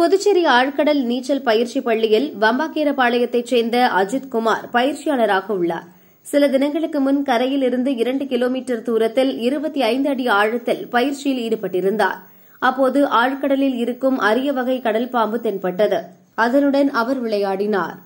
புதுச்சேரி ஆழ்கடல் நீச்சல் பயிற்சி பள்ளியில் வம்பாக்கீரப்பாளையத்தைச் சேர்ந்த அஜித் குமார் பயிற்சியாளராக உள்ளார் சில தினங்களுக்கு முன் கரையில் இருந்து இரண்டு கிலோமீட்டர் தூரத்தில் இருபத்தி ஐந்து அடி ஆழத்தில் பயிற்சியில் ஈடுபட்டிருந்தார் அப்போது ஆழ்கடலில் இருக்கும் அரிய வகை கடல் பாம்பு தென்பட்டது அதனுடன் அவர் விளையாடினாா்